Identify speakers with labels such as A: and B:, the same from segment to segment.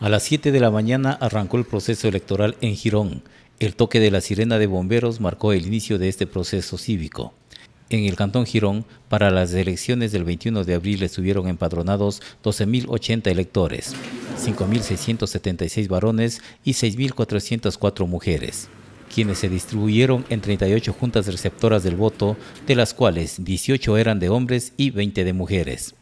A: A las 7 de la mañana arrancó el proceso electoral en Girón. El toque de la sirena de bomberos marcó el inicio de este proceso cívico. En el Cantón Girón, para las elecciones del 21 de abril estuvieron empadronados 12.080 electores, 5.676 varones y 6.404 mujeres, quienes se distribuyeron en 38 juntas receptoras del voto, de las cuales 18 eran de hombres y 20 de mujeres.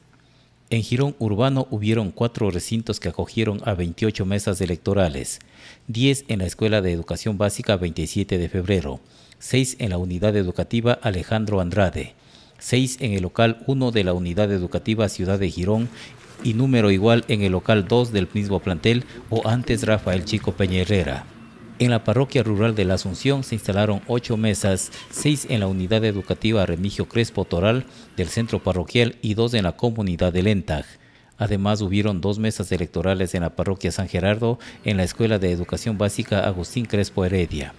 A: En Girón Urbano hubieron cuatro recintos que acogieron a 28 mesas electorales, 10 en la Escuela de Educación Básica 27 de febrero, 6 en la Unidad Educativa Alejandro Andrade, 6 en el local 1 de la Unidad Educativa Ciudad de Girón y número igual en el local 2 del mismo plantel o antes Rafael Chico Peña Herrera. En la parroquia rural de la Asunción se instalaron ocho mesas, seis en la unidad educativa Remigio Crespo Toral del centro parroquial y dos en la comunidad de Lentag. Además, hubieron dos mesas electorales en la parroquia San Gerardo, en la Escuela de Educación Básica Agustín Crespo Heredia.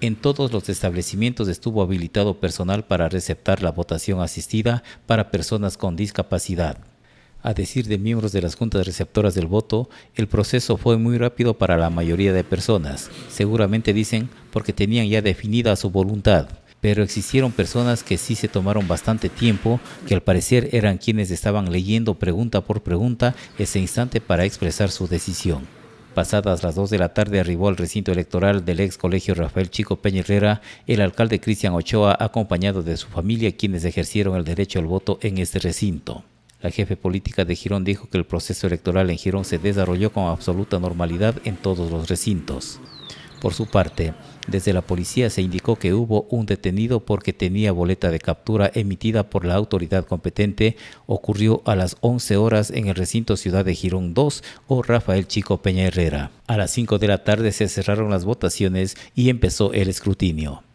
A: En todos los establecimientos estuvo habilitado personal para receptar la votación asistida para personas con discapacidad. A decir de miembros de las juntas receptoras del voto, el proceso fue muy rápido para la mayoría de personas. Seguramente dicen porque tenían ya definida su voluntad. Pero existieron personas que sí se tomaron bastante tiempo, que al parecer eran quienes estaban leyendo pregunta por pregunta ese instante para expresar su decisión. Pasadas las 2 de la tarde arribó al recinto electoral del ex colegio Rafael Chico Peña el alcalde Cristian Ochoa acompañado de su familia quienes ejercieron el derecho al voto en este recinto. La jefe política de Girón dijo que el proceso electoral en Girón se desarrolló con absoluta normalidad en todos los recintos. Por su parte, desde la policía se indicó que hubo un detenido porque tenía boleta de captura emitida por la autoridad competente. Ocurrió a las 11 horas en el recinto Ciudad de Girón 2 o Rafael Chico Peña Herrera. A las 5 de la tarde se cerraron las votaciones y empezó el escrutinio.